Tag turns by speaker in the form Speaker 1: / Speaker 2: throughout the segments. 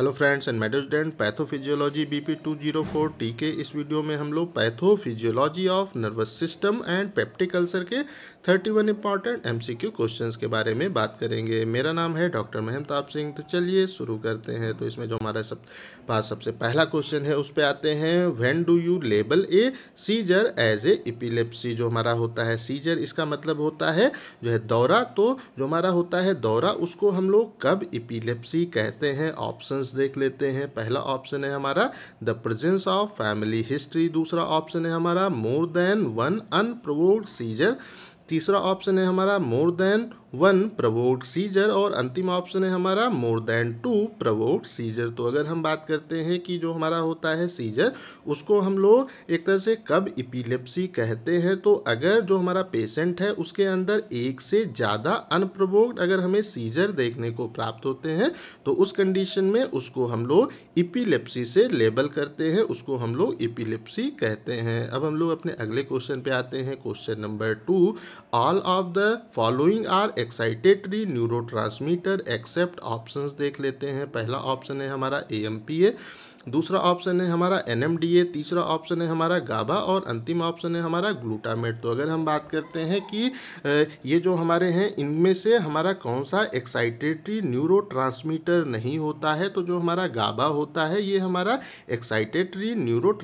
Speaker 1: hello friends and मेडो student pathophysiology BP 204 टीके इस वीडियो में हम लोग pathophysiology of nervous system and peptic ulcer के 31 सी क्यू क्वेश्चंस के बारे में बात करेंगे मेरा नाम है डॉक्टर मेहमताब सिंह तो चलिए शुरू करते हैं तो इसमें जो हमारा सब पास सबसे पहला क्वेश्चन है उस पर आते हैं when do you label a seizure as a epilepsy जो हमारा होता है सीजर इसका मतलब होता है जो है दौरा तो जो हमारा होता है दौरा उसको हम लोग कब इपिलेप्सी कहते हैं ऑप्शन देख लेते हैं पहला ऑप्शन है हमारा the presence of family history दूसरा ऑप्शन है हमारा more than one unprovoked seizure तीसरा ऑप्शन है हमारा more than one provoked seizure और अंतिम ऑप्शन है हमारा more than two provoked seizure तो अगर हम बात करते हैं कि जो हमारा होता है सीजर उसको हम लोग एक तरह से कब इपीलेप्सी कहते हैं तो अगर जो हमारा पेशेंट है उसके अंदर एक से ज़्यादा अनप्रवोक्ड अगर हमें सीजर देखने को प्राप्त होते हैं तो उस कंडीशन में उसको हम लोग इपीलेप्सी से लेबल करते हैं उसको हम लोग इपीलेप्सी कहते हैं अब हम लोग अपने अगले क्वेश्चन पे आते हैं question number two all of the following are excitatory neurotransmitter except options देख लेते हैं पहला ऑप्शन है हमारा ए दूसरा ऑप्शन है हमारा एन तीसरा ऑप्शन है हमारा गाबा और अंतिम ऑप्शन है हमारा ग्लूटामेट तो अगर हम बात करते हैं कि ये जो हमारे हैं इनमें से हमारा कौन सा एक्साइटेटरी न्यूरो नहीं होता है तो जो हमारा गाबा होता है ये हमारा एक्साइटेटरी न्यूरो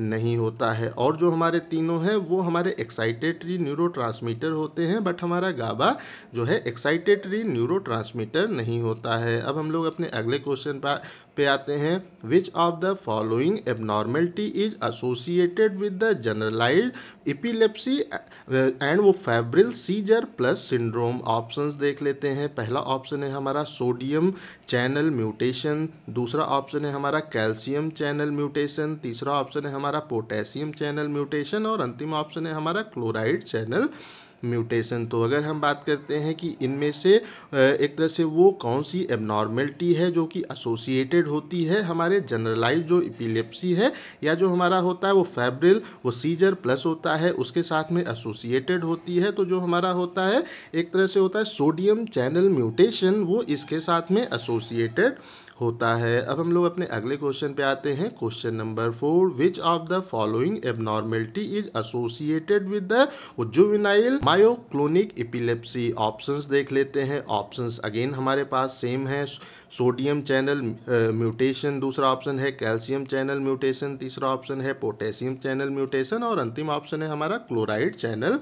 Speaker 1: नहीं होता है और जो हमारे तीनों हैं वो हमारे एक्साइटेटरी न्यूरो होते हैं बट हमारा गाबा जो है एक्साइटेटरी न्यूरो नहीं होता है अब हम लोग अपने अगले क्वेश्चन पे आते हैं which of the following abnormality is associated with the generalize epilepsy and वो febrile seizure plus syndrome option देख लेते हैं पहला ऑप्शन है हमारा सोडियम चैनल म्यूटेशन दूसरा ऑप्शन है हमारा कैल्शियम चैनल म्यूटेशन तीसरा ऑप्शन है हमारा पोटेशियम चैनल म्यूटेशन और अंतिम ऑप्शन है हमारा क्लोराइड चैनल म्यूटेशन तो अगर हम बात करते हैं कि इनमें से एक तरह से वो कौन सी एबनॉर्मेलिटी है जो कि एसोसिएटेड होती है हमारे जनरलाइज जो इपिलेप्सी है या जो हमारा होता है वो फेब्रिल वो सीजर प्लस होता है उसके साथ में एसोसिएटेड होती है तो जो हमारा होता है एक तरह से होता है सोडियम चैनल म्यूटेशन वो इसके साथ में एसोसिएटेड होता है अब हम लोग अपने अगले क्वेश्चन पे आते हैं question number four which of the following abnormality is associated with the juvenile myoclonic epilepsy options देख लेते हैं ऑप्शंस अगेन हमारे पास सेम है सोडियम चैनल म्यूटेशन दूसरा ऑप्शन है कैल्शियम चैनल म्यूटेशन तीसरा ऑप्शन है पोटेशियम चैनल म्यूटेशन और अंतिम ऑप्शन है हमारा क्लोराइड चैनल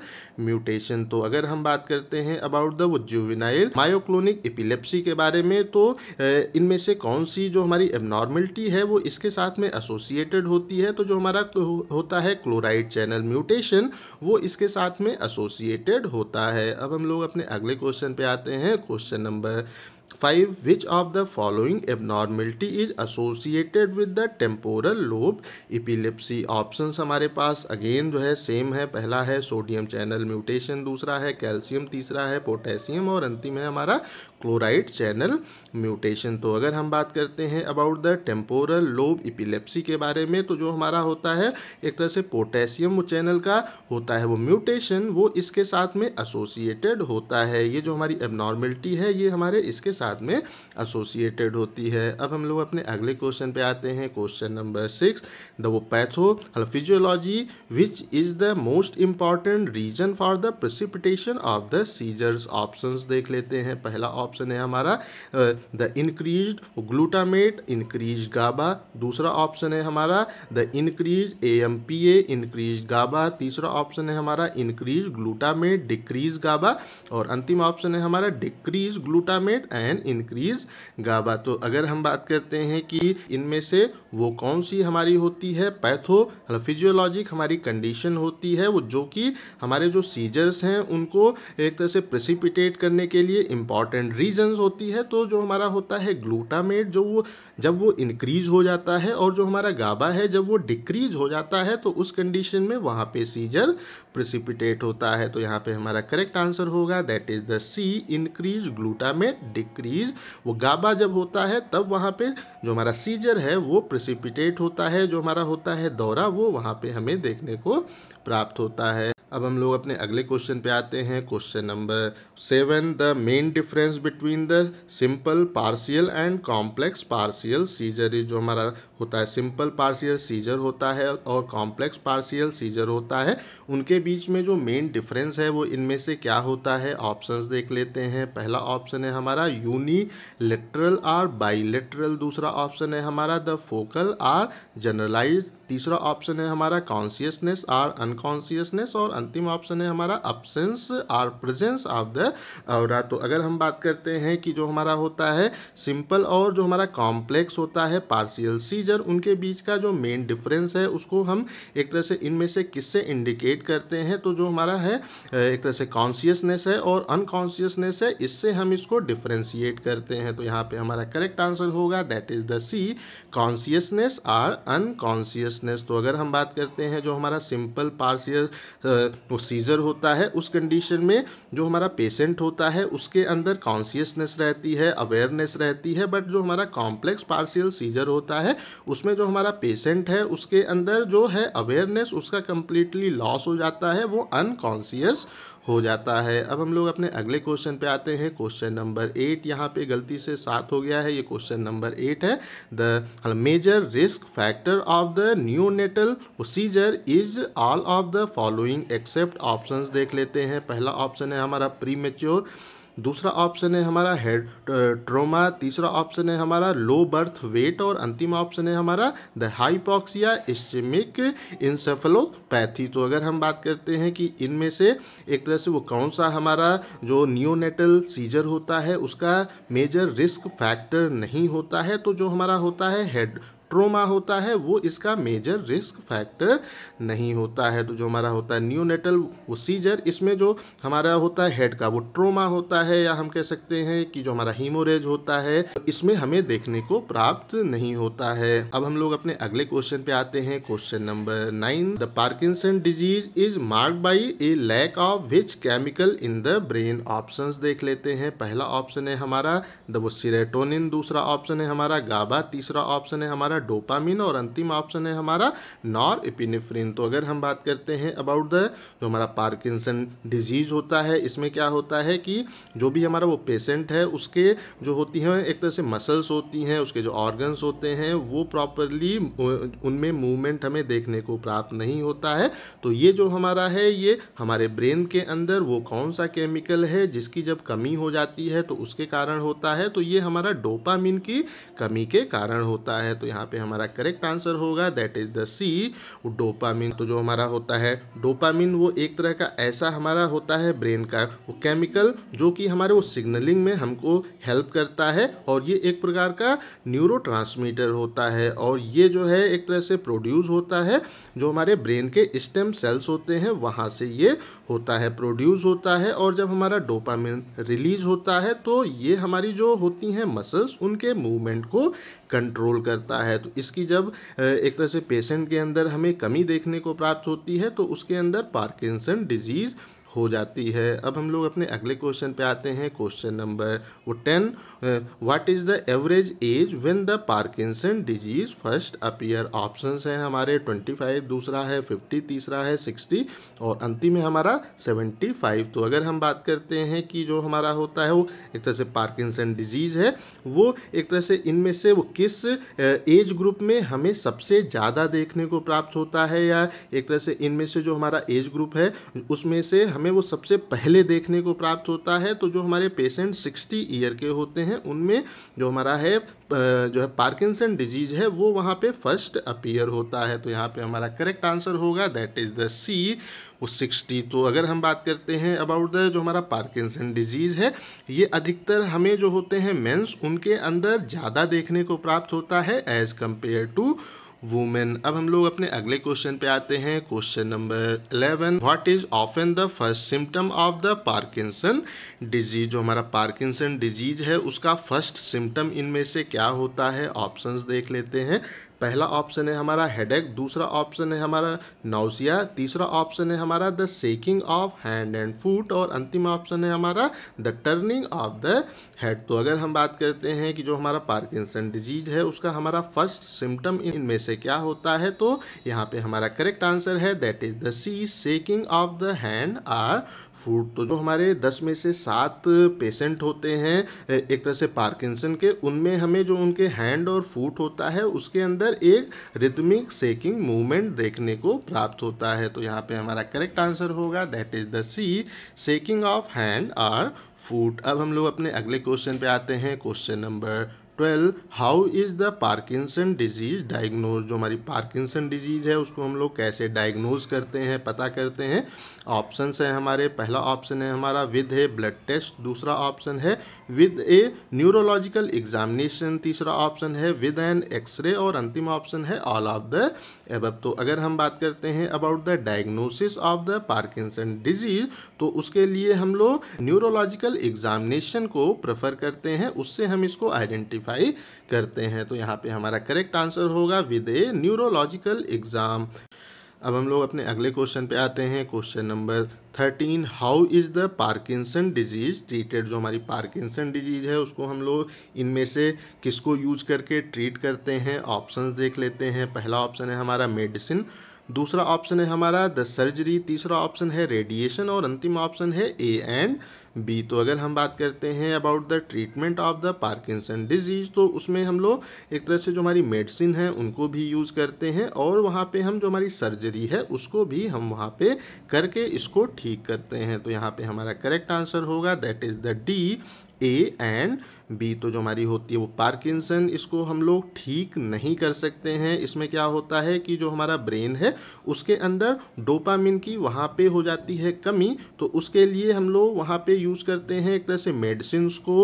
Speaker 1: म्यूटेशन तो अगर हम बात करते हैं about the juvenile myoclonic epilepsy के बारे में तो इनमें से कौन सी जो हमारी एबनॉर्मलिटी है वो इसके साथ में एसोसिएटेड होती है तो जो हमारा होता है क्लोराइड चैनल म्यूटेशन वो इसके साथ में एसोसिएटेड होता है अब हम लोग अपने अगले क्वेश्चन पे आते हैं question number five which of the following abnormality is associated with the temporal lobe epilepsy option हमारे पास अगेन जो है सेम है पहला है सोडियम चैनल म्यूटेशन दूसरा है कैल्शियम तीसरा है पोटेशियम और अंतिम है हमारा क्लोराइड चैनल म्यूटेशन तो अगर हम बात करते हैं about the temporal lobe epilepsy के बारे में तो जो हमारा होता है एक तरह से पोटेशियम चैनल का होता है वो म्यूटेशन वो इसके साथ में एसोसिएटेड होता है ये जो हमारी एबनॉर्मेलिटी है ये हमारे इसके साथ में एसोसिएटेड होती है अब हम लोग अपने अगले क्वेश्चन पे आते हैं क्वेश्चन नंबर सिक्स द वो pathophysiology which is the most important reason for the precipitation of the seizures option देख लेते हैं पहला ऑप्शन ऑप्शन है हमारा the increase glutamate increase GABA दूसरा ऑप्शन है हमारा the increase A M P A increase GABA तीसरा ऑप्शन है हमारा इंक्रीज ग्लूटामेट डिक्रीज गाबा और अंतिम ऑप्शन है हमारा decrease glutamate and increase GABA तो अगर हम बात करते हैं कि इनमें से वो कौन सी हमारी होती है पैथो फिजियोलॉजिक मतलब हमारी कंडीशन होती है वो जो कि हमारे जो सीजर्स हैं उनको एक तरह से प्रेसिपिटेट करने के लिए इंपॉर्टेंट रीजन होती है तो जो हमारा होता है ग्लूटामेट जो वो जब वो इंक्रीज हो जाता है और जो हमारा गाबा है जब वो डिक्रीज हो जाता है तो उस कंडीशन में वहाँ पे सीजर प्रिसिपिटेट होता है तो यहाँ पे हमारा करेक्ट आंसर होगा that is the C increase glutamate decrease वो गाबा जब होता है तब वहाँ पे जो हमारा सीजर है वो प्रिसिपिटेट होता है जो हमारा होता है दौरा वो वहाँ पे हमें देखने को प्राप्त होता है अब हम लोग अपने अगले क्वेश्चन पे आते हैं question number seven the main difference between the simple partial and complex partial seizure जो हमारा होता है सिंपल पार्शियल सीजर होता है और कॉम्प्लेक्स पार्शियल सीजर होता है उनके बीच में जो मेन डिफरेंस है वो इनमें से क्या होता है ऑप्शंस देख लेते हैं पहला ऑप्शन है हमारा यूनिलेटरल और बाइलेटरल दूसरा ऑप्शन है हमारा द फोकल आर जनरलाइज तीसरा ऑप्शन है हमारा कॉन्सियसनेस आर अनकॉन्सियसनेस और अंतिम ऑप्शन है हमारा absence or presence of the और तो अगर हम बात करते हैं कि जो हमारा होता है सिंपल और जो हमारा कॉम्प्लेक्स होता है पार्शियल सीजर उनके बीच का जो मेन डिफरेंस है उसको हम एक तरह से इनमें से किससे इंडिकेट करते हैं तो जो हमारा है एक तरह से कॉन्सियसनेस है और अनकॉन्सियसनेस है इससे हम इसको डिफ्रेंशिएट करते हैं तो यहाँ पे हमारा करेक्ट आंसर होगा that is the C consciousness or unconscious senselessness तो अगर हम बात करते हैं जो हमारा सिंपल पार्सियल सीजर होता है उस कंडीशन में जो हमारा पेशेंट होता है उसके अंदर कॉन्सियसनेस रहती है अवेयरनेस रहती है बट जो हमारा कॉम्प्लेक्स पार्सियल सीजर होता है उसमें जो हमारा पेशेंट है उसके अंदर जो है अवेयरनेस उसका कंप्लीटली लॉस हो जाता है वो अनकॉन्सियस हो जाता है अब हम लोग अपने अगले क्वेश्चन पे आते हैं क्वेश्चन नंबर एट यहाँ पे गलती से सात हो गया है ये क्वेश्चन नंबर एट है the major risk factor of the neonatal procedure is all of the following except options देख लेते हैं पहला ऑप्शन है हमारा प्री दूसरा ऑप्शन है हमारा हेड ट्रोमा uh, तीसरा ऑप्शन है हमारा लो बर्थ वेट और अंतिम ऑप्शन है हमारा द हाइपॉक्सिया इस्टमिक इंसेफलोपैथी तो अगर हम बात करते हैं कि इनमें से एक तरह से वो कौन सा हमारा जो न्योनेटल सीजर होता है उसका मेजर रिस्क फैक्टर नहीं होता है तो जो हमारा होता है हेड ट्रोमा होता है वो इसका मेजर रिस्क फैक्टर नहीं होता है तो जो हमारा होता है न्यूनेटल सीजर इसमें जो हमारा होता है हेड का वो ट्रोमा होता है या हम कह सकते हैं कि जो हमारा हीमोरेज होता है तो इसमें हमें देखने को प्राप्त नहीं होता है अब हम लोग अपने अगले क्वेश्चन पे आते हैं question number nine the Parkinson disease is mark by a lack of which chemical in the brain option देख लेते हैं पहला ऑप्शन है हमारा द वो सीरेटोनिन दूसरा ऑप्शन है हमारा गाबा तीसरा ऑप्शन है हमारा हमारा डोपामिन और अंतिम ऑप्शन है हमारा नॉर एपिनेफ्रिन तो अगर हम बात करते हैं अबाउट द जो हमारा पार्किंसन डिजीज होता है इसमें क्या होता है कि जो भी हमारा वो पेशेंट है उसके जो होती हैं एक तरह से मसल्स होती हैं उसके जो ऑर्गन्स होते हैं वो प्रॉपरली उनमें मूवमेंट हमें देखने को प्राप्त नहीं होता है तो ये जो हमारा है ये हमारे ब्रेन के अंदर वो कौन सा केमिकल है जिसकी जब कमी हो जाती है तो उसके कारण होता है तो ये हमारा डोपामिन की कमी के कारण होता है तो यहाँ यहाँ पे हमारा करेक्ट आंसर होगा that is the C dopamine तो जो हमारा होता है डोपामिन वो एक तरह का ऐसा हमारा होता है ब्रेन का वो केमिकल जो कि हमारे वो सिग्नलिंग में हमको हेल्प करता है और ये एक प्रकार का न्यूरो होता है और ये जो है एक तरह से प्रोड्यूस होता है जो हमारे ब्रेन के स्टेम सेल्स होते हैं वहाँ से ये होता है प्रोड्यूस होता है और जब हमारा डोपामिन रिलीज होता है तो ये हमारी जो होती हैं मसल्स उनके मूवमेंट को कंट्रोल करता है है तो इसकी जब एक तरह से पेशेंट के अंदर हमें कमी देखने को प्राप्त होती है तो उसके अंदर पार्किंसन डिजीज़ हो जाती है अब हम लोग अपने अगले क्वेश्चन पे आते हैं क्वेश्चन नंबर वो ten what is the average age when the Parkinson disease first appear options हैं हमारे 25 दूसरा है 50 तीसरा है 60 और अंतिम है हमारा 75 तो अगर हम बात करते हैं कि जो हमारा होता है वो एक तरह से पार्किंसन डिजीज है वो एक तरह से इनमें से वो किस एज ग्रुप में हमें सबसे ज़्यादा देखने को प्राप्त होता है या एक तरह से इनमें से जो हमारा एज ग्रुप है उसमें से हमें वो सबसे पहले देखने को प्राप्त होता है तो जो हमारे पेशेंट 60 ईयर के होते हैं उनमें जो हमारा है जो है पार्किंसन डिजीज है वो वहाँ पे फर्स्ट अपीयर होता है तो यहाँ पे हमारा करेक्ट आंसर होगा दैट इज़ द सी वो सिक्सटी तो अगर हम बात करते हैं अबाउट द जो हमारा पार्किंसन डिजीज़ है ये अधिकतर हमें जो होते हैं मेन्स उनके अंदर ज़्यादा देखने को प्राप्त होता है एज कंपेयर टू वुमेन अब हम लोग अपने अगले क्वेश्चन पे आते हैं question number eleven what is often the first symptom of the Parkinson disease जो हमारा पार्किंसन डिजीज है उसका फर्स्ट सिम्टम इनमें से क्या होता है ऑप्शंस देख लेते हैं पहला ऑप्शन है हमारा हेड दूसरा ऑप्शन है हमारा नाउसिया तीसरा ऑप्शन है हमारा the shaking of hand and foot और अंतिम ऑप्शन है हमारा the turning of the head तो अगर हम बात करते हैं कि जो हमारा पार्किंसन डिजीज है उसका हमारा फर्स्ट सिम्टम इनमें से क्या होता है तो यहाँ पे हमारा करेक्ट आंसर है that is the C shaking of the hand or foot तो जो हमारे दस में से सात पेशेंट होते हैं एक तरह से पार्किंसन के उनमें हमें जो उनके हैंड और फूट होता है उसके अंदर एक रिदमिक सेकिंग मूवमेंट देखने को प्राप्त होता है तो यहाँ पे हमारा करेक्ट आंसर होगा that is the C shaking of hand or foot अब हम लोग अपने अगले क्वेश्चन पे आते हैं question number twelve how is the Parkinson disease diagnose जो हमारी पार्किंसन डिजीज़ है उसको हम लोग कैसे डायग्नोज करते हैं पता करते हैं ऑप्शन है हमारे पहला ऑप्शन है हमारा विद ए ब्लड टेस्ट दूसरा ऑप्शन है विद ए न्यूरोलॉजिकल एग्जामिनेशन तीसरा ऑप्शन है विद एन एक्सरे और अंतिम ऑप्शन है ऑल ऑफ द एब तो अगर हम बात करते हैं about the diagnosis of the Parkinson disease तो उसके लिए हम लोग न्यूरोलॉजिकल एग्जामिनेशन को प्रेफर करते हैं उससे हम इसको आइडेंटिफाई वेरीफाई करते हैं तो यहाँ पे हमारा करेक्ट आंसर होगा विद ए न्यूरोलॉजिकल एग्जाम अब हम लोग अपने अगले क्वेश्चन पे आते हैं question number thirteen how is the Parkinson disease treated जो हमारी पार्किंसन डिजीज है उसको हम लोग इनमें से किसको यूज करके ट्रीट करते हैं ऑप्शंस देख लेते हैं पहला ऑप्शन है हमारा मेडिसिन दूसरा ऑप्शन है हमारा द सर्जरी तीसरा ऑप्शन है रेडिएशन और अंतिम ऑप्शन है ए एंड बी तो अगर हम बात करते हैं about the treatment of the Parkinson disease तो उसमें हम लोग एक तरह से जो हमारी मेडिसिन है उनको भी यूज़ करते हैं और वहाँ पे हम जो हमारी सर्जरी है उसको भी हम वहाँ पे करके इसको ठीक करते हैं तो यहाँ पे हमारा करेक्ट आंसर होगा that is the D A and B तो जो हमारी होती है वो पार्किंसन इसको हम लोग ठीक नहीं कर सकते हैं इसमें क्या होता है कि जो हमारा ब्रेन है उसके अंदर डोपामिन की वहाँ पे हो जाती है कमी तो उसके लिए हम लोग वहाँ पे यूज़ करते हैं एक तरह से मेडिसिन को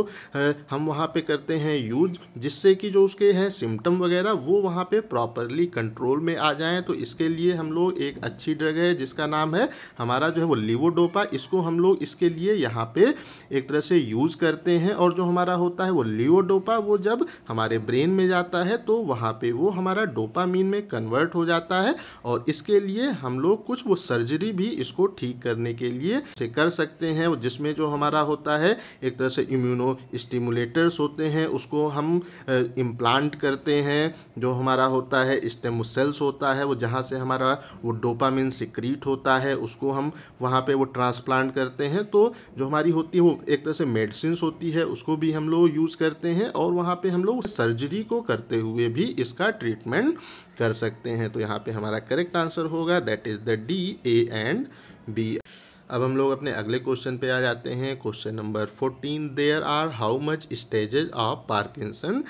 Speaker 1: हम वहाँ पे करते हैं यूज जिससे कि जो उसके हैं सिम्टम वगैरह वो वहाँ पे प्रॉपरली कंट्रोल में आ जाए तो इसके लिए हम लोग एक अच्छी ड्रग है जिसका नाम है हमारा जो है वो लिवोडोपा इसको हम लोग इसके लिए यहाँ पे एक तरह से यूज़ करते हैं और जो हमारा होता है वो लियोडोपा वो जब हमारे ब्रेन में जाता है तो वहाँ पे वो हमारा डोपामीन में कन्वर्ट हो जाता है और इसके लिए हम लोग कुछ वो सर्जरी भी इसको ठीक करने के लिए से कर सकते हैं जिसमें जो हमारा होता है एक तरह से इम्यूनो स्टिमुलेटर्स होते हैं उसको हम इम्प्लांट करते हैं जो हमारा होता है स्टेम सेल्स होता है वो जहाँ से हमारा वो डोपामिन सिक्रीट होता है उसको हम वहाँ पर वो ट्रांसप्लांट करते हैं तो जो हमारी होती है वो एक तरह से मेडिसिन होती है उसको भी हम लोग यूज़ करते हैं और वहाँ पे हम लोग सर्जरी को करते हुए भी इसका ट्रीटमेंट कर सकते हैं तो यहाँ पे हमारा करेक्ट आंसर होगा that is the D A and B अब हम लोग अपने अगले क्वेश्चन पे आ जाते हैं question number fourteen there are how much stages of Parkinson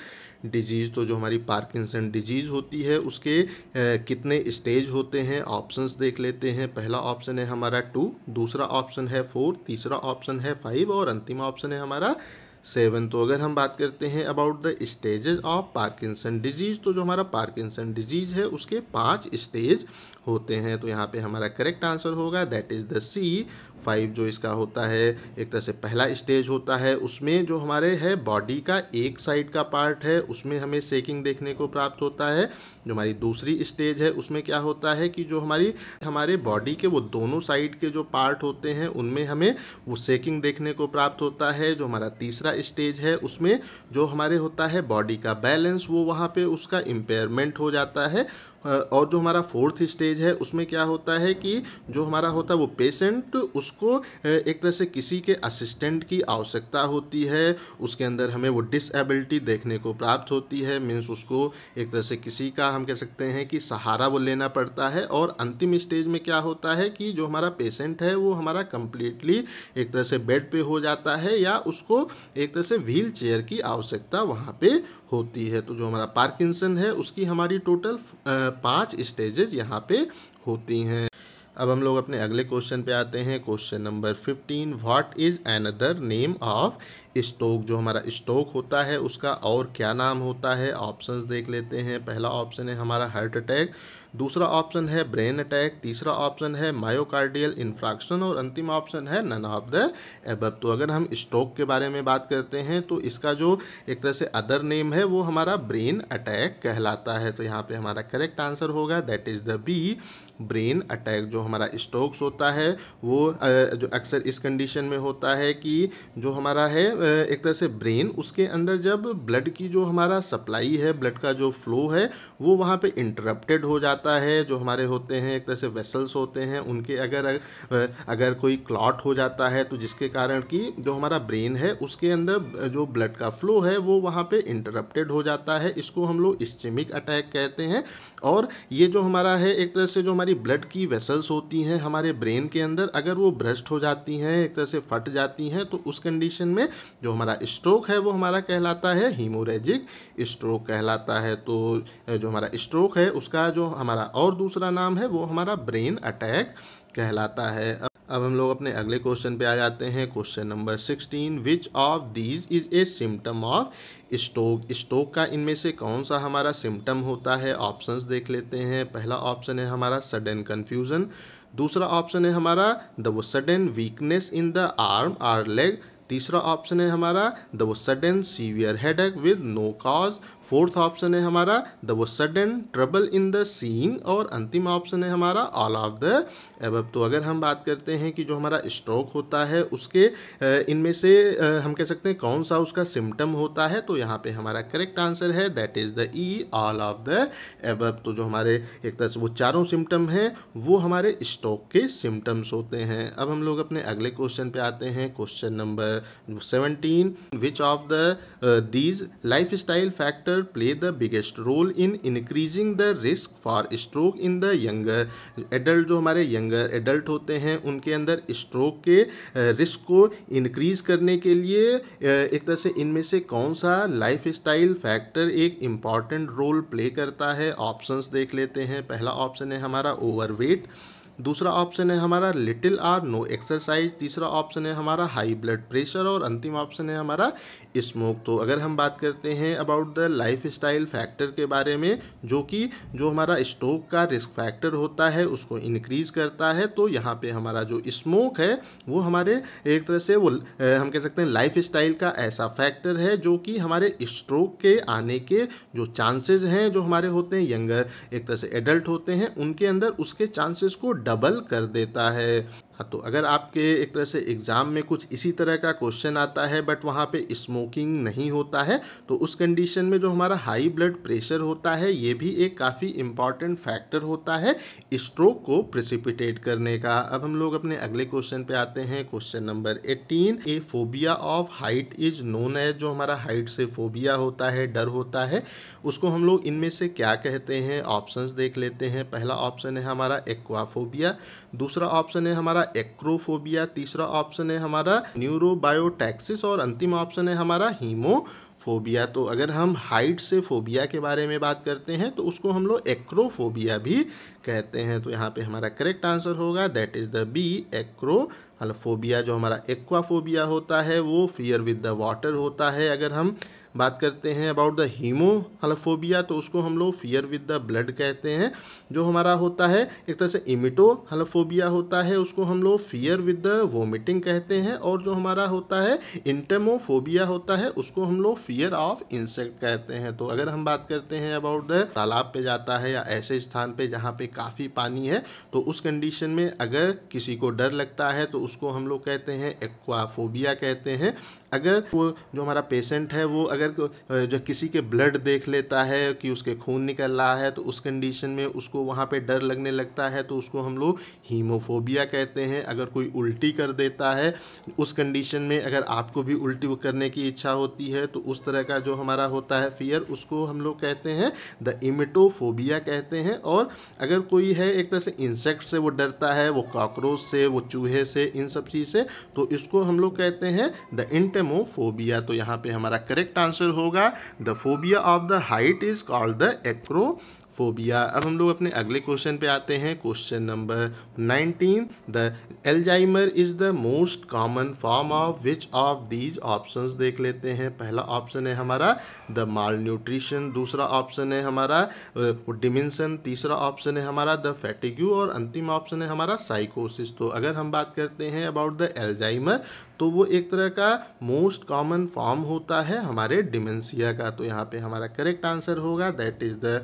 Speaker 1: disease तो जो हमारी पार्किंसन डिजीज़ होती है उसके ए, कितने स्टेज होते हैं ऑप्शंस देख लेते हैं पहला ऑप्शन है हमारा टू दूसरा ऑप्शन है फोर तीसरा ऑप्शन है फाइव और अंतिम ऑप्शन है हमारा सेवन तो अगर हम बात करते हैं about the stages of Parkinson disease तो जो हमारा पार्किंसन डिजीज है उसके पांच स्टेज होते हैं तो यहाँ पे हमारा करेक्ट आंसर होगा that is the C five जो इसका होता है एक तरह से पहला स्टेज होता है उसमें जो हमारे है बॉडी का एक साइड का पार्ट है उसमें हमें सेकिंग देखने को प्राप्त होता है जो हमारी दूसरी स्टेज है उसमें क्या होता है कि जो हमारी हमारे बॉडी के वो दोनों साइड के जो पार्ट होते हैं उनमें हमें वो सेकिंग देखने को प्राप्त होता है जो हमारा तीसरा स्टेज है उसमें जो हमारे होता है बॉडी का बैलेंस वो वहाँ पर उसका इम्पेयरमेंट हो जाता है और जो हमारा फोर्थ स्टेज है उसमें क्या होता है कि जो हमारा होता है वो पेशेंट उसको एक तरह से किसी के असिस्टेंट की आवश्यकता होती है उसके अंदर हमें वो डिसएबिलिटी देखने को प्राप्त होती है मीन्स उसको एक तरह से किसी का हम कह सकते हैं कि सहारा वो लेना पड़ता है और अंतिम स्टेज में क्या होता है कि जो हमारा पेशेंट है वो हमारा कंप्लीटली एक तरह से बेड पे हो जाता है या उसको एक तरह से व्हील चेयर की आवश्यकता वहाँ पे होती है तो जो हमारा पार्किंसन है उसकी हमारी टोटल पांच स्टेजेज यहाँ पे होती हैं अब हम लोग अपने अगले क्वेश्चन पे आते हैं question number fifteen what is another name of stroke जो हमारा स्टोक होता है उसका और क्या नाम होता है ऑप्शंस देख लेते हैं पहला ऑप्शन है हमारा हार्ट अटैक दूसरा ऑप्शन है ब्रेन अटैक तीसरा ऑप्शन है मायोकार्डियल इन्फ्रैक्शन और अंतिम ऑप्शन है नन ऑफ द एबब तो अगर हम स्ट्रोक के बारे में बात करते हैं तो इसका जो एक तरह से अदर नेम है वो हमारा ब्रेन अटैक कहलाता है तो यहाँ पे हमारा करेक्ट आंसर होगा that is the B brain attack जो हमारा स्ट्रोक्स होता है वो जो अक्सर इस कंडीशन में होता है कि जो हमारा है एक तरह से ब्रेन उसके अंदर जब ब्लड की जो हमारा सप्लाई है ब्लड का जो फ्लो है वो वहाँ पे इंटरप्टेड हो जाता है जो हमारे होते हैं एक तरह से वेसल्स होते हैं उनके अगर अगर कोई क्लॉट हो जाता है तो जिसके कारण कि जो हमारा ब्रेन है उसके अंदर जो ब्लड का फ्लो है वो वहाँ पर इंटरप्टेड हो जाता है इसको हम लोग स्टेमिक अटैक कहते हैं और ये जो हमारा है एक तरह से जो हमारे हमारी ब्लड की वेसल्स होती हैं हमारे ब्रेन के अंदर अगर वो भ्रष्ट हो जाती हैं एक तरह से फट जाती हैं तो उस कंडीशन में जो हमारा स्ट्रोक है वो हमारा कहलाता है हीमोरेजिक स्ट्रोक कहलाता है तो जो हमारा स्ट्रोक है उसका जो हमारा और दूसरा नाम है वो हमारा ब्रेन अटैक कहलाता है अब हम लोग अपने अगले क्वेश्चन पे आ जाते हैं question number sixteen which of these is a symptom of stroke stroke का इनमें से कौन सा हमारा सिम्टम होता है ऑप्शंस देख लेते हैं पहला ऑप्शन है हमारा सडन कन्फ्यूजन दूसरा ऑप्शन है हमारा द वो sudden weakness in the arm or leg तीसरा ऑप्शन है हमारा द वो sudden severe headache with no cause fourth option है हमारा द वो sudden trouble in the seeing और अंतिम ऑप्शन है हमारा ऑल ऑफ द एब तो अगर हम बात करते हैं कि जो हमारा स्ट्रोक होता है उसके इनमें से हम कह सकते हैं कौन सा उसका सिम्टम होता है तो यहाँ पे हमारा करेक्ट आंसर है that is the E all of the above तो जो हमारे एक तरह से वो चारों सिम्टम हैं वो हमारे स्ट्रोक के सिम्टम्स होते हैं अब हम लोग अपने अगले क्वेश्चन पे आते हैं question number seventeen which of the these life style factor factor play the biggest role in increasing the risk for stroke in the younger adult जो हमारे younger adult होते हैं उनके अंदर stroke के risk को increase करने के लिए एक तरह से इनमें से कौन सा लाइफ स्टाइल फैक्टर एक इम्पॉर्टेंट रोल प्ले करता है ऑप्शंस देख लेते हैं पहला ऑप्शन है हमारा ओवरवेट दूसरा ऑप्शन है हमारा लिटिल आर नो एक्सरसाइज तीसरा ऑप्शन है हमारा हाई ब्लड प्रेशर और अंतिम ऑप्शन है हमारा स्मोक तो अगर हम बात करते हैं about the life style factor के बारे में जो कि जो हमारा स्ट्रोक का रिस्क फैक्टर होता है उसको इनक्रीज करता है तो यहाँ पे हमारा जो स्मोक है वो हमारे एक तरह से वो हम कह सकते हैं लाइफ स्टाइल का ऐसा फैक्टर है जो कि हमारे स्ट्रोक के आने के जो चांसेज हैं जो हमारे होते हैं यंगर एक तरह से एडल्ट होते हैं उनके अंदर उसके चांसेस को डबल कर देता है हाँ तो अगर आपके एक तरह से एग्ज़ाम में कुछ इसी तरह का क्वेश्चन आता है बट वहाँ पे स्मोकिंग नहीं होता है तो उस कंडीशन में जो हमारा हाई ब्लड प्रेशर होता है ये भी एक काफ़ी इम्पॉर्टेंट फैक्टर होता है स्ट्रोक को प्रेसिपिटेट करने का अब हम लोग अपने अगले क्वेश्चन पे आते हैं question number eighteen a phobia of height is known as जो हमारा हाइट से फोबिया होता है डर होता है उसको हम लोग इनमें से क्या कहते हैं ऑप्शन देख लेते हैं पहला ऑप्शन है हमारा एक्वाफोबिया दूसरा ऑप्शन है हमारा एक्रोफोबिया तीसरा ऑप्शन है हमारा न्यूरोबायोटैक्सिस और अंतिम ऑप्शन है हमारा हीमो फोबिया तो अगर हम हाइट से फोबिया के बारे में बात करते हैं तो उसको हम लोग एक्रोफोबिया भी कहते हैं तो यहाँ पे हमारा करेक्ट आंसर होगा that is the B acrophobia जो हमारा एक्वाफोबिया होता है वो फियर विद द वाटर होता है अगर हम बात करते हैं अबाउट द हीमोहलफोबिया तो उसको हम लोग फियर विद द ब्लड कहते हैं जो हमारा होता है एक तरह से इमिटो हलफोबिया होता है उसको हम लोग फियर विद द वोमिटिंग कहते हैं और जो हमारा होता है इंटेमोफोबिया होता है उसको हम लोग फियर ऑफ इंसेक्ट कहते हैं तो अगर हम बात करते हैं अबाउट द तालाब पे जाता है या ऐसे स्थान पे जहाँ पे काफ़ी पानी है तो उस कंडीशन में अगर किसी को डर लगता है तो उसको हम लोग कहते हैं एक्वाफोबिया कहते हैं अगर वो जो हमारा पेशेंट है वो अगर जो किसी के ब्लड देख लेता है कि उसके खून निकल रहा है तो उस कंडीशन में उसको वहाँ पे डर लगने लगता है तो उसको हम लोग हीमोफोबिया कहते हैं अगर कोई उल्टी कर देता है उस कंडीशन में अगर आपको भी उल्टी करने की इच्छा होती है तो उस तरह का जो हमारा होता है फियर उसको हम लोग कहते हैं द इमिटोफोबिया कहते हैं और अगर कोई है एक तरह से इंसेक्ट से वो डरता है वो कॉकरोच से वो चूहे से इन सब चीज़ से तो इसको हम लोग कहते हैं द इंटेम एक्रोमोफोबिया तो यहाँ पे हमारा करेक्ट आंसर होगा the phobia of the height is called the acrophobia अब हम लोग अपने अगले क्वेश्चन पे आते हैं question number 19 the Alzheimer is the most common form of which of these options देख लेते हैं पहला ऑप्शन है हमारा द माल न्यूट्रिशन दूसरा ऑप्शन है हमारा डिमेंशन तीसरा ऑप्शन है हमारा द फैटिग्यू और अंतिम ऑप्शन है हमारा साइकोसिस तो अगर हम बात करते हैं अबाउट द एल्जाइमर तो वो एक तरह का मोस्ट कॉमन फॉर्म होता है हमारे डिमेंसिया का तो यहाँ पे हमारा करेक्ट आंसर होगा दैट इज द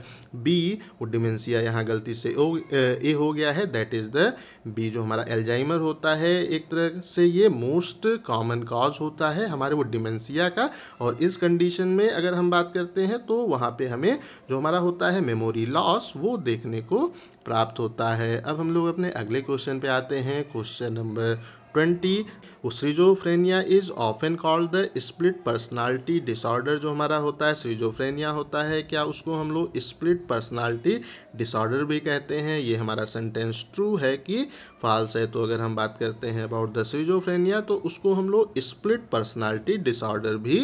Speaker 1: बी वो डिमेंसिया यहाँ गलती से ओ, ए हो गया है दैट इज द बी जो हमारा एल्जाइमर होता है एक तरह से ये मोस्ट कॉमन कॉज होता है हमारे वो डिमेंसिया का और इस कंडीशन में अगर हम बात करते हैं तो वहाँ पे हमें जो हमारा होता है मेमोरी लॉस वो देखने को प्राप्त होता है अब हम लोग अपने अगले क्वेश्चन पे आते हैं question number twenty schizophrenia is often called the split personality disorder जो हमारा होता है सीजोफ्रेनिया होता है क्या उसको हम लोग स्प्लिट पर्सनालिटी डिसऑर्डर भी कहते हैं ये हमारा सेंटेंस ट्रू है कि फाल्स है तो अगर हम बात करते हैं अबाउट द सीजोफ्रेनिया तो उसको हम लोग स्प्लिट पर्सनैलिटी डिसऑर्डर भी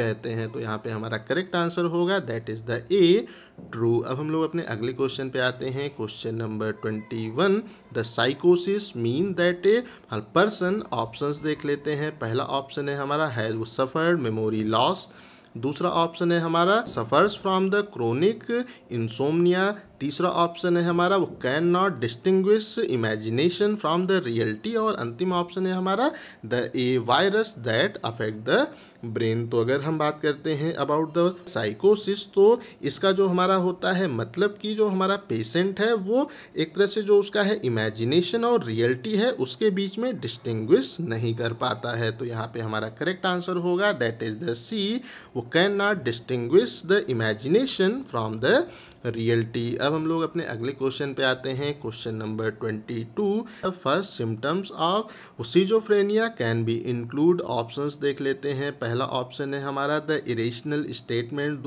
Speaker 1: कहते हैं तो यहाँ पे हमारा करेक्ट आंसर होगा that is the A true अब हम लोग अपने अगले क्वेश्चन पे आते हैं question number twenty one the साइकोसिस mean that a person option देख लेते हैं पहला ऑप्शन है हमारा हैज वो सफर्ड मेमोरी लॉस दूसरा ऑप्शन है हमारा suffers from the chronic insomnia तीसरा ऑप्शन है हमारा वो can not distinguish imagination from the reality और अंतिम ऑप्शन है हमारा the a virus that affect the brain तो अगर हम बात करते हैं अबाउट द साइकोसिस तो इसका जो हमारा होता है मतलब कि जो हमारा पेशेंट है वो एक तरह से जो उसका है इमेजिनेशन और रियलिटी है उसके बीच में डिस्टिंग्विश नहीं कर पाता है तो यहाँ पे हमारा करेक्ट आंसर होगा दैट इज द सी वो can not distinguish the imagination from the reality अब हम लोग अपने अगले क्वेश्चन पे आते हैं question number 22 first symptoms of schizophrenia can be include options देख लेते हैं पहला ऑप्शन है हमारा द इरेशनल स्टेटमेंट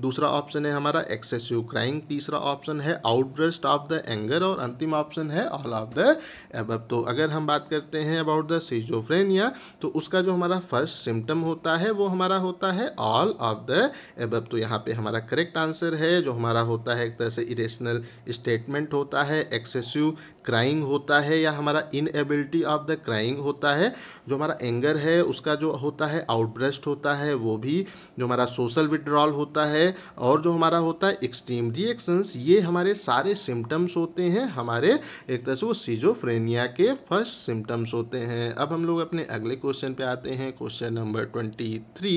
Speaker 1: दूसरा ऑप्शन है हमारा एक्सेसिव क्राइंग तीसरा ऑप्शन है आउटब्रस्ट ऑफ द एंगर और अंतिम ऑप्शन है ऑल ऑफ द एब तो अगर हम बात करते हैं अबाउट द सीजोफ्रेनिया तो उसका जो हमारा फर्स्ट सिम्टम होता है वो हमारा होता है ऑल ऑफ द एब तो यहाँ पे हमारा करेक्ट आंसर है जो हमारा होता है एक तरह से इरेशनल स्टेटमेंट होता है एक्सेसिव क्राइंग होता है या हमारा इनएबिलिटी ऑफ द क्राइंग होता है जो हमारा एंगर है उसका जो होता है आउटब्रेस्ट होता है वो भी जो हमारा सोशल विड्रॉल होता है और जो हमारा होता है एक्सट्रीम रिएक्शंस ये हमारे सारे सिम्टम्स होते हैं हमारे एक तरह से वो सीजोफ्रेनिया के फर्स्ट सिम्टम्स होते हैं अब हम लोग अपने अगले क्वेश्चन पे आते हैं question number twenty three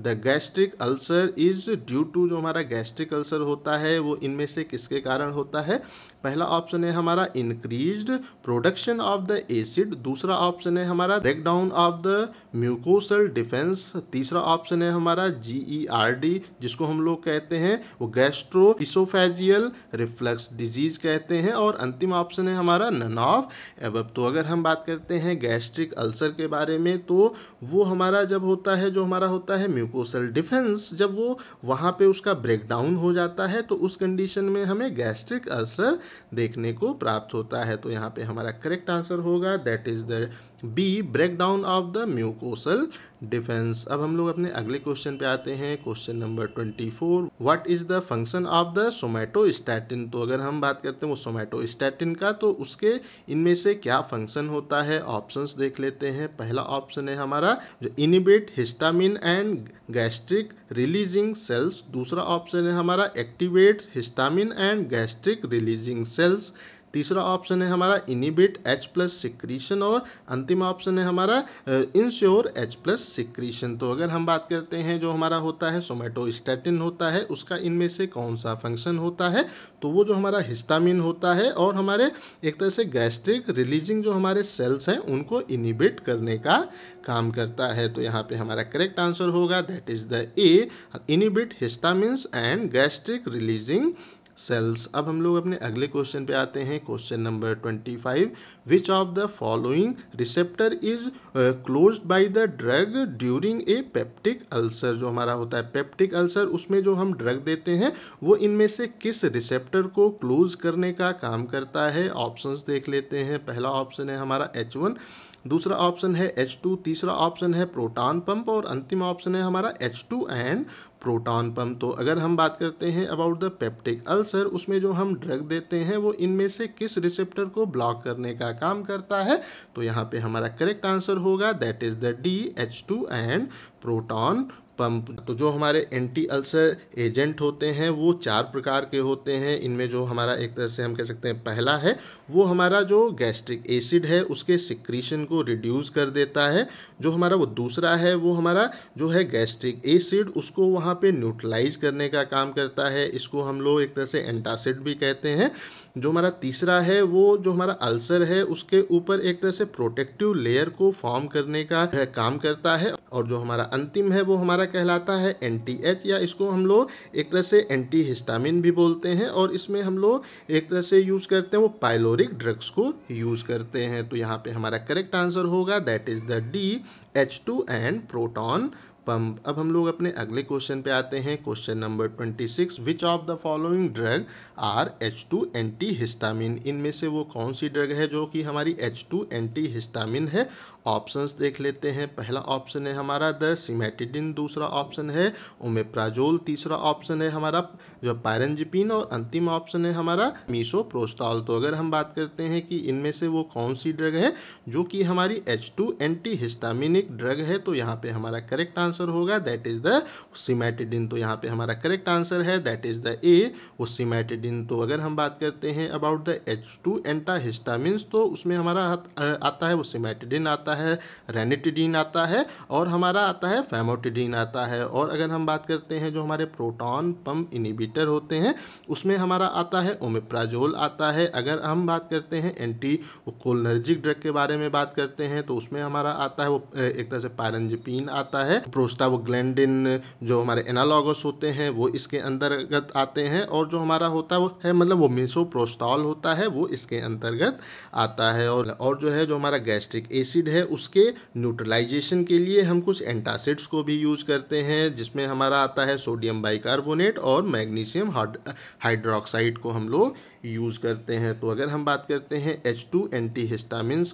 Speaker 1: the gastric ulcer is due to जो हमारा गैस्ट्रिक अल्सर होता है वो इनमें से किसके कारण होता है पहला ऑप्शन है हमारा increase increased production of the acid दूसरा ऑप्शन है हमारा breakdown of the mucosal defence तीसरा ऑप्शन है हमारा जीईआरडी e जिसको हम लोग कहते हैं वो गैस्ट्रो इसोफेजियल रिफ्लक्स डिजीज कहते हैं और अंतिम ऑप्शन है हमारा नन ऑफ एब तो अगर हम बात करते हैं गैस्ट्रिक अल्सर के बारे में तो वो हमारा जब होता है जो हमारा होता है म्यूकोसल डिफेंस जब वो वहाँ पर उसका ब्रेकडाउन हो जाता है तो उस कंडीशन में हमें गैस्ट्रिक अल्सर देखने को प्राप्त होता है होता है तो यहाँ पे हमारा करेक्ट आंसर होगा that is the B break down of the mucosal defence अब हम लोग अपने अगले क्वेश्चन पे आते हैं question number twenty four what is the function of the somatostatin तो अगर हम बात करते हैं वो सोमैटो स्टैटिन का तो उसके इनमें से क्या फंक्शन होता है ऑप्शंस देख लेते हैं पहला ऑप्शन है हमारा जो inhibit histamine and gastric releasing cells दूसरा ऑप्शन है हमारा activate histamine and gastric releasing cells तीसरा ऑप्शन है हमारा इनिबिट एच प्लस सिक्रीशन और अंतिम ऑप्शन है हमारा इंश्योर एच प्लस सिक्रीशन तो अगर हम बात करते हैं जो हमारा होता है सोमेटोस्टेटिन होता है उसका इनमें से कौन सा फंक्शन होता है तो वो जो हमारा हिस्टामिन होता है और हमारे एक तरह से गैस्ट्रिक रिलीजिंग जो हमारे सेल्स हैं उनको इनिबिट करने का काम करता है तो यहाँ पे हमारा करेक्ट आंसर होगा that is the A inhibit histamine and gastric releasing cells अब हम लोग अपने अगले क्वेश्चन पे आते हैं question number twenty five which of the following receptor is close by the drug during a peptic ulcer जो हमारा होता है पेप्टिक अल्सर उसमें जो हम ड्रग देते हैं वो इनमें से किस रिसेप्टर को क्लोज करने का काम करता है ऑप्शन देख लेते हैं पहला ऑप्शन है हमारा एच वन दूसरा ऑप्शन है H2 तीसरा ऑप्शन है प्रोटॉन पंप और अंतिम ऑप्शन है हमारा H2 एंड प्रोटॉन पम्प तो अगर हम बात करते हैं अबाउट द पेप्टिक अल्सर उसमें जो हम ड्रग देते हैं वो इनमें से किस रिसेप्टर को ब्लॉक करने का काम करता है तो यहाँ पे हमारा करेक्ट आंसर होगा that is the D H two and proton pump तो जो हमारे एंटी अल्सर एजेंट होते हैं वो चार प्रकार के होते हैं इनमें जो हमारा एक तरह से हम कह सकते हैं पहला है वो हमारा जो गैस्ट्रिक एसिड है उसके सिक्रीशन को रिड्यूस कर देता है जो हमारा वो दूसरा है वो हमारा जो है गैस्ट्रिक एसिड उसको वहाँ पे न्यूट्रलाइज करने का काम करता है इसको हम लोग एक तरह से एंटासिड भी कहते हैं जो हमारा तीसरा है वो जो हमारा अल्सर है उसके ऊपर एक तरह से प्रोटेक्टिव लेयर को फॉर्म करने का काम करता है और जो हमारा अंतिम है वो हमारा कहलाता है एंटी एच या इसको हम लोग एक तरह से एंटी हिस्टामिन भी बोलते हैं और इसमें हम लोग एक तरह से यूज़ करते हैं वो पायलोरिक ड्रग्स को यूज़ करते हैं तो यहाँ पे हमारा करेक्ट आंसर होगा that is the D H two and proton pump अब हम लोग अपने अगले क्वेश्चन पे आते हैं question number 26 which of the following drug are H two anti histamine इनमें से वो कौन सी ड्रग है जो कि हमारी एच टू एंटी हिस्टामिन है ऑप्शंस देख लेते हैं पहला ऑप्शन है हमारा द सीमेटिडिन दूसरा ऑप्शन है ओमेप्राजोल तीसरा ऑप्शन है हमारा जो पायरेंजिपिन और अंतिम ऑप्शन है हमारा मीसो प्रोस्टॉल तो अगर हम बात करते हैं कि इनमें से वो कौन सी ड्रग है जो कि हमारी H two anti histaminic drug है तो यहाँ पे हमारा करेक्ट आंसर होगा दैट इज द सीमेटिडिन तो यहाँ पे हमारा करेक्ट आंसर है दैट इज द ए वो सीमेटिडिन तो अगर हम बात करते हैं about the H two anti histamine तो उसमें हमारा आता है वो सीमेटिडिन आता है आता है रेनिटिडीन आता है और हमारा आता है फेमोटिडीन आता है और अगर हम बात करते हैं जो हमारे प्रोटॉन पम्प इनिबिटर होते हैं उसमें हमारा आता है ओमिप्राजोल आता है अगर हम बात करते हैं एंटी कोलनर्जिक ड्रग के बारे में बात करते हैं तो उसमें हमारा आता है वो एक तरह से पैरेंजपीन आता है प्रोस्टावोग्लैंडिन जो हमारे एनालॉगस होते हैं वो इसके अंतर्गत आते हैं और जो हमारा होता वो है मतलब वो मिसोप्रोस्टॉल होता है वो इसके अंतर्गत आता है और और जो है जो हमारा गैस्ट्रिक एसिड है उसके न्यूट्रलाइजेशन के लिए हम कुछ एंटासिड्स को भी यूज करते हैं जिसमें हमारा आता है सोडियम बाइकार्बोनेट और मैग्नीशियम हाइड्रोक्साइड को हम लोग यूज़ करते हैं तो अगर हम बात करते हैं एच टू एंटी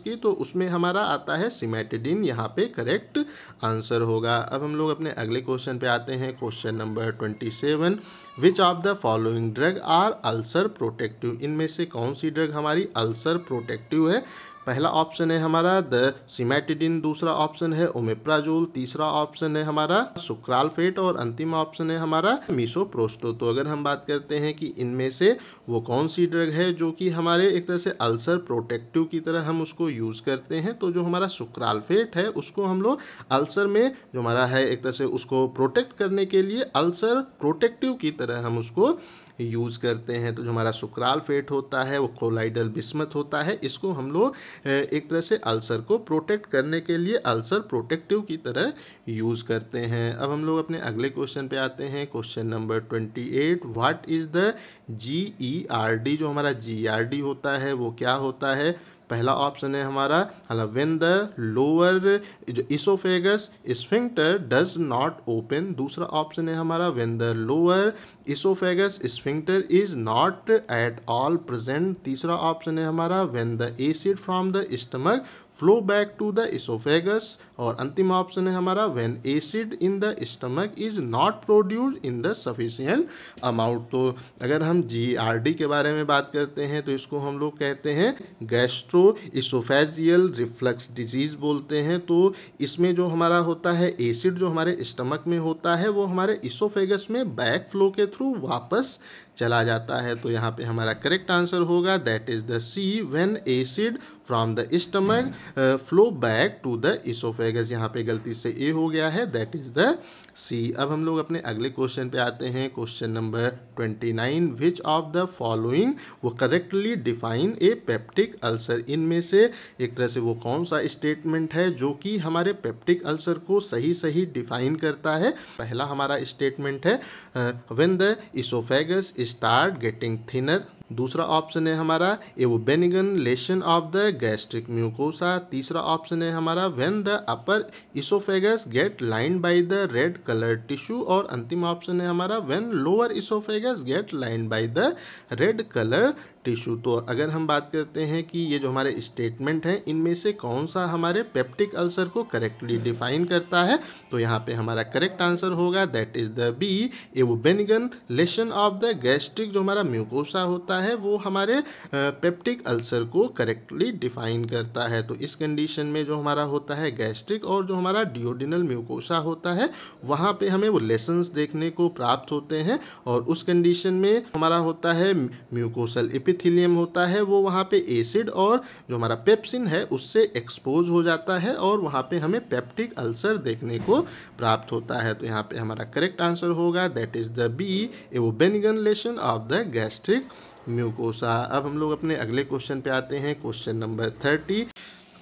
Speaker 1: की तो उसमें हमारा आता है सीमेटिडिन यहाँ पे करेक्ट आंसर होगा अब हम लोग अपने अगले क्वेश्चन पे आते हैं question number twenty seven which of the following drug are ulcer protective इनमें से कौन सी ड्रग हमारी अल्सर प्रोटेक्टिव है पहला ऑप्शन है हमारा द सीमेटिडिन दूसरा ऑप्शन है ओमेप्राजोल तीसरा ऑप्शन है हमारा सुक्रालफेट और अंतिम ऑप्शन है हमारा मिसोप्रोस्टो तो अगर हम बात करते हैं कि इनमें से वो कौन सी ड्रग है जो कि हमारे एक तरह से अल्सर प्रोटेक्टिव की तरह हम उसको यूज़ करते हैं तो जो हमारा सुक्रालफेट है उसको हम लोग अल्सर में जो हमारा है एक तरह से उसको प्रोटेक्ट करने के लिए अल्सर प्रोटेक्टिव की तरह हम उसको यूज़ करते हैं तो जो हमारा सुक्राल फेट होता है वो कोलाइडल बिस्मत होता है इसको हम लोग एक तरह से अल्सर को प्रोटेक्ट करने के लिए अल्सर प्रोटेक्टिव की तरह यूज़ करते हैं अब हम लोग अपने अगले क्वेश्चन पे आते हैं question number twenty eight what is the G E R D जो हमारा जी आर डी होता है वो क्या होता है पहला ऑप्शन है हमारा हला when the lower oesophagus sphincter does not open दूसरा ऑप्शन है हमारा when the lower oesophagus sphincter is not at all present तीसरा ऑप्शन है हमारा when the acid from the stomach flow back to the oesophagus और अंतिम option है हमारा when acid in the stomach is not produce in the sufficient amount तो अगर हम जी e के बारे में बात करते हैं तो इसको हम लोग कहते हैं गैस्ट्रो इसोफेजियल रिफ्लक्स डिजीज बोलते हैं तो इसमें जो हमारा होता है एसिड जो हमारे स्टमक में होता है वो हमारे इसोफेगस में बैक फ्लो के थ्रू वापस चला जाता है तो यहाँ पे हमारा करेक्ट आंसर होगा that is the C when acid from the stomach flow back to the oesophagus जाएगा यहाँ पे गलती से ए हो गया है दैट इज द सी अब हम लोग अपने अगले क्वेश्चन पे आते हैं question number twenty nine which of the following वो correctly define a peptic ulcer इनमें से एक तरह से वो कौन सा स्टेटमेंट है जो कि हमारे पेप्टिक अल्सर को सही सही डिफाइन करता है पहला हमारा स्टेटमेंट है when the oesophagus start getting thinner दूसरा ऑप्शन है हमारा a benign of the gastric mucosa तीसरा ऑप्शन है हमारा when the upper oesophagus get line by the red colour tissue और अंतिम ऑप्शन है हमारा when lower oesophagus get line by the red colour tissue तो अगर हम बात करते हैं कि ये जो हमारे स्टेटमेंट हैं इनमें से कौन सा हमारे पेप्टिक अल्सर को करेक्टली डिफाइन करता है तो यहाँ पे हमारा करेक्ट आंसर होगा that is the B a benign lesion of the gastric जो हमारा म्यूकोसा होता है वो हमारे पेप्टिक अल्सर को करेक्टली डिफाइन करता है तो इस कंडीशन में जो हमारा होता है गैस्ट्रिक और जो हमारा डिओडिनल म्यूकोसा होता है वहाँ पर हमें वो लेसन देखने को प्राप्त होते हैं और उस कंडीशन में हमारा होता है म्यूकोसल इपिन एपिथिलियम होता है वो वहाँ पे एसिड और जो हमारा पेप्सिन है उससे एक्सपोज हो जाता है और वहाँ पे हमें पेप्टिक अल्सर देखने को प्राप्त होता है तो यहाँ पे हमारा करेक्ट आंसर होगा that is the B A वो a benign lesion of the gastric mucosa अब हम लोग अपने अगले क्वेश्चन पे आते हैं क्वेश्चन नंबर थर्टी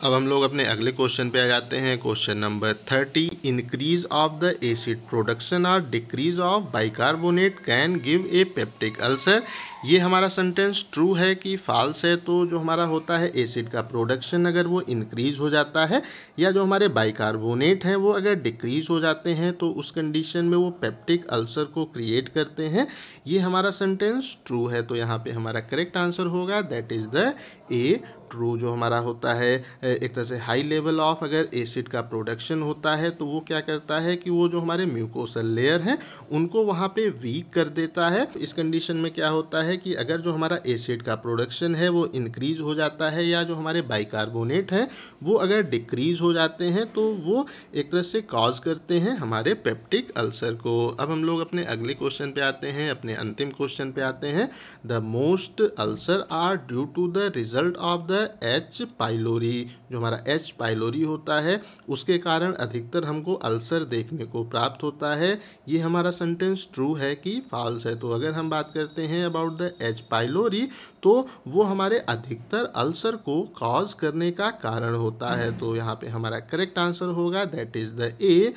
Speaker 1: अब हम लोग अपने अगले क्वेश्चन पे आ जाते हैं question number thirty increase of the acid production और decrease of bicarbonate can give a peptic ulcer ये हमारा सेंटेंस ट्रू है कि फॉल्स है तो जो हमारा होता है एसिड का प्रोडक्शन अगर वो इंक्रीज हो जाता है या जो हमारे बाइकार्बोनेट हैं वो अगर डिक्रीज हो जाते हैं तो उस कंडीशन में वो पेप्टिक अल्सर को क्रिएट करते हैं ये हमारा सेंटेंस ट्रू है तो यहाँ पे हमारा करेक्ट आंसर होगा that is the A true जो हमारा होता है एक तरह से हाई लेवल ऑफ अगर एसिड का प्रोडक्शन होता है तो वो क्या करता है कि वो जो हमारे म्यूकोसल लेयर हैं उनको वहाँ पे वीक कर देता है इस कंडीशन में क्या होता है कि अगर जो हमारा एसिड का प्रोडक्शन है वो इंक्रीज हो जाता है या जो हमारे बाइकार्बोनेट हैं वो अगर डिक्रीज हो जाते हैं तो वो एक तरह से कॉज करते हैं हमारे पेप्टिक अल्सर को अब हम लोग अपने अगले क्वेश्चन पे आते हैं अपने अंतिम क्वेश्चन पे आते हैं the most ulcer are due to the result of the H pylori जो हमारा एच पाइलोरी होता है उसके कारण अधिकतर हमको अल्सर देखने को प्राप्त होता है ये हमारा सेंटेंस ट्रू है कि फॉल्स है तो अगर हम बात करते हैं अबाउट द एच पाइलोरी तो वो हमारे अधिकतर अल्सर को कॉज करने का कारण होता है तो यहाँ पे हमारा करेक्ट आंसर होगा that is the A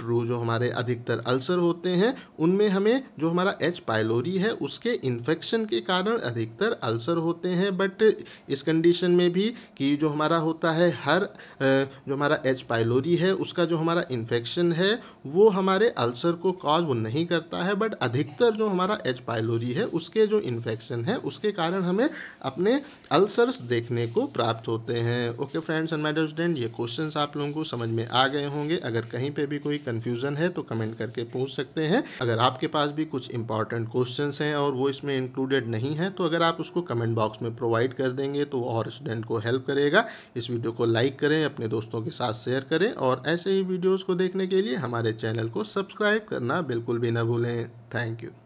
Speaker 1: true जो हमारे अधिकतर अल्सर होते हैं उनमें हमें जो हमारा एच पाइलोरी है उसके इन्फेक्शन के कारण अधिकतर अल्सर होते हैं बट इस कंडीशन में भी कि जो हमारा होता है हर जो हमारा एच पाइलोरी है उसका जो हमारा इन्फेक्शन है वो हमारे अल्सर को कॉज नहीं करता है बट अधिकतर जो हमारा एच पाइलोरी है उसके जो इन्फेक्शन है उसके कारण हमें अपने अल्सर्स देखने को प्राप्त होते हैं okay friends and madam student ये क्वेश्चन आप लोगों को समझ में आ गए होंगे अगर कहीं पर भी कोई कन्फ्यूज़न है तो कमेंट करके पूछ सकते हैं अगर आपके पास भी कुछ इंपॉर्टेंट क्वेश्चन हैं और वो इसमें इंक्लूडेड नहीं है तो अगर आप उसको कमेंट बॉक्स में प्रोवाइड कर देंगे तो और स्टूडेंट को हेल्प करेगा इस वीडियो को लाइक करें अपने दोस्तों के साथ शेयर करें और ऐसे ही वीडियोज़ को देखने के लिए हमारे चैनल को सब्सक्राइब करना बिल्कुल भी ना भूलें थैंक यू